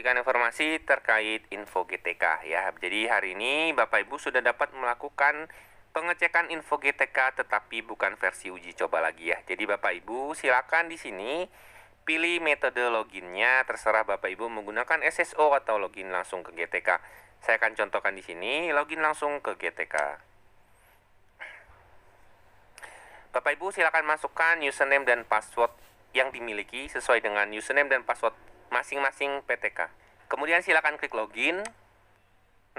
memberikan informasi terkait info GTK ya. Jadi hari ini Bapak Ibu sudah dapat melakukan pengecekan info GTK tetapi bukan versi uji coba lagi ya. Jadi Bapak Ibu silakan di sini pilih metode loginnya terserah Bapak Ibu menggunakan SSO atau login langsung ke GTK. Saya akan contohkan di sini login langsung ke GTK. Bapak Ibu silakan masukkan username dan password yang dimiliki sesuai dengan username dan password masing-masing PTK. Kemudian silakan klik login.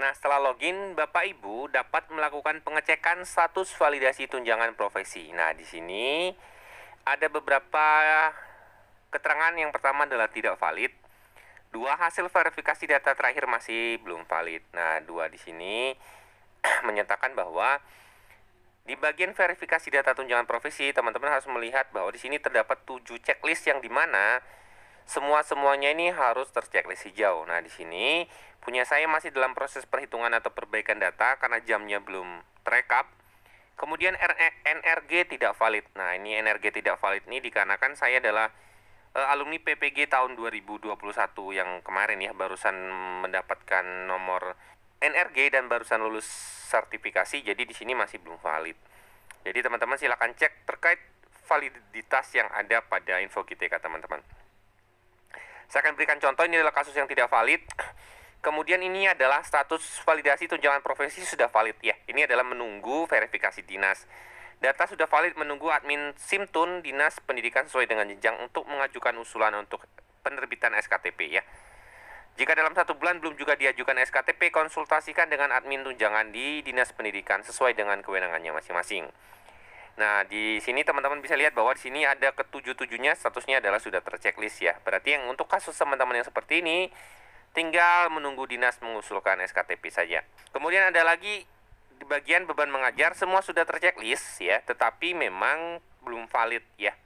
Nah, setelah login, Bapak Ibu dapat melakukan pengecekan status validasi tunjangan profesi. Nah, di sini ada beberapa keterangan yang pertama adalah tidak valid. Dua hasil verifikasi data terakhir masih belum valid. Nah, dua di sini menyatakan bahwa di bagian verifikasi data tunjangan profesi, teman-teman harus melihat bahwa di sini terdapat tujuh checklist yang dimana mana semua semuanya ini harus terchecklist hijau. Nah di sini punya saya masih dalam proses perhitungan atau perbaikan data karena jamnya belum terekap. Kemudian NRG tidak valid. Nah ini NRG tidak valid ini dikarenakan saya adalah eh, alumni PPG tahun 2021 yang kemarin ya barusan mendapatkan nomor NRG dan barusan lulus sertifikasi jadi di sini masih belum valid. Jadi teman-teman silahkan cek terkait validitas yang ada pada info GTK teman-teman. Saya akan berikan contoh, ini adalah kasus yang tidak valid. Kemudian ini adalah status validasi tunjangan profesi sudah valid ya. Ini adalah menunggu verifikasi dinas. Data sudah valid menunggu admin Simtun Dinas Pendidikan sesuai dengan jenjang untuk mengajukan usulan untuk penerbitan SKTP ya. Jika dalam satu bulan belum juga diajukan SKTP, konsultasikan dengan admin tunjangan di Dinas Pendidikan sesuai dengan kewenangannya masing-masing. Nah, di sini teman-teman bisa lihat bahwa di sini ada ketujuh-tujuhnya statusnya adalah sudah terchecklist ya. Berarti yang untuk kasus teman-teman yang seperti ini tinggal menunggu dinas mengusulkan SKTP saja. Kemudian ada lagi di bagian beban mengajar semua sudah terchecklist ya, tetapi memang belum valid ya.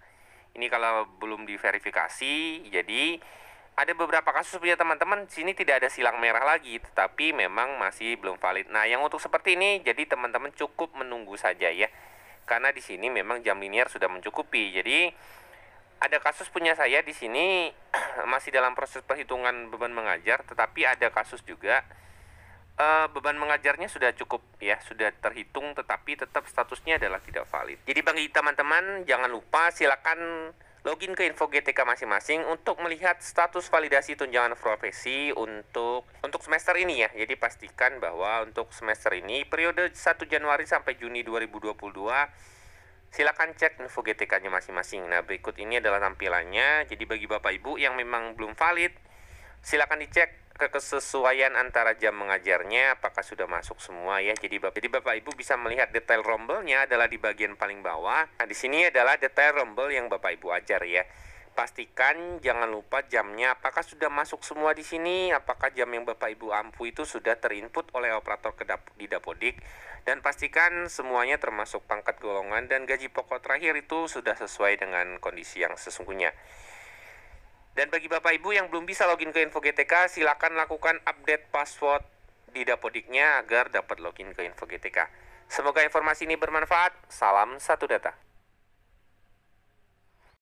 Ini kalau belum diverifikasi, jadi ada beberapa kasus punya teman-teman sini tidak ada silang merah lagi tetapi memang masih belum valid. Nah, yang untuk seperti ini jadi teman-teman cukup menunggu saja ya karena di sini memang jam linear sudah mencukupi. Jadi ada kasus punya saya di sini masih dalam proses perhitungan beban mengajar, tetapi ada kasus juga uh, beban mengajarnya sudah cukup ya, sudah terhitung, tetapi tetap statusnya adalah tidak valid. Jadi bagi teman-teman jangan lupa silakan login ke info GTK masing-masing untuk melihat status validasi tunjangan profesi untuk untuk semester ini ya. Jadi pastikan bahwa untuk semester ini periode 1 Januari sampai Juni 2022 silakan cek info GTK-nya masing-masing. Nah, berikut ini adalah tampilannya. Jadi bagi Bapak Ibu yang memang belum valid silakan dicek Kesesuaian antara jam mengajarnya apakah sudah masuk semua ya. Jadi Bapak, jadi Bapak Ibu bisa melihat detail rombelnya adalah di bagian paling bawah. Nah, di sini adalah detail rombel yang Bapak Ibu ajar ya. Pastikan jangan lupa jamnya apakah sudah masuk semua di sini, apakah jam yang Bapak Ibu ampu itu sudah terinput oleh operator kedap di Dapodik dan pastikan semuanya termasuk pangkat golongan dan gaji pokok terakhir itu sudah sesuai dengan kondisi yang sesungguhnya. Dan bagi Bapak Ibu yang belum bisa login ke Info GTK, silakan lakukan update password di Dapodiknya agar dapat login ke Info GTK. Semoga informasi ini bermanfaat. Salam satu data.